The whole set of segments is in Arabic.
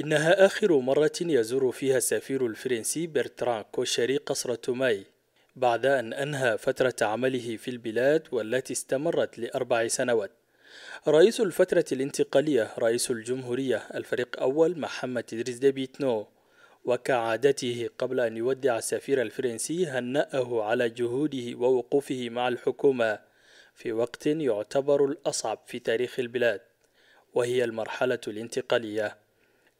إنها آخر مرة يزور فيها السفير الفرنسي برتران كوشري قصر توماي بعد أن أنهى فترة عمله في البلاد والتي استمرت لأربع سنوات رئيس الفترة الانتقالية رئيس الجمهورية الفريق أول محمد إدريس ديبيتنو وكعادته قبل أن يودع السفير الفرنسي هنأه على جهوده ووقوفه مع الحكومة في وقت يعتبر الأصعب في تاريخ البلاد وهي المرحلة الانتقالية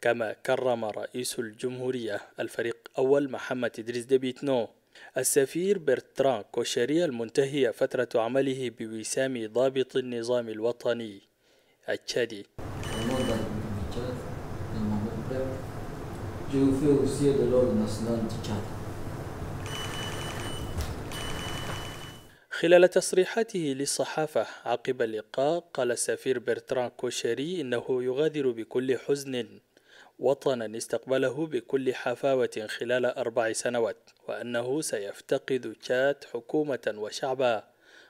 كما كرم رئيس الجمهورية الفريق أول محمد إدريس ديبيتنو السفير برتران كوشاري المنتهية فترة عمله بوسام ضابط النظام الوطني التشادي خلال تصريحاته للصحافة عقب اللقاء قال السفير برتران كوشاري إنه يغادر بكل حزن وطنا استقبله بكل حفاوة خلال أربع سنوات وأنه سيفتقد تشاد حكومة وشعبا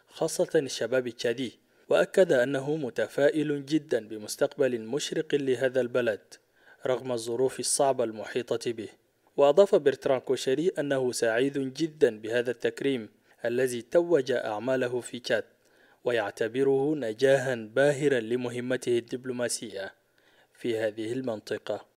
خاصة الشباب التشادي وأكد أنه متفائل جدا بمستقبل مشرق لهذا البلد رغم الظروف الصعبة المحيطة به وأضاف برتران كوشري أنه سعيد جدا بهذا التكريم الذي توج أعماله في تشاد ويعتبره نجاها باهرا لمهمته الدبلوماسية في هذه المنطقة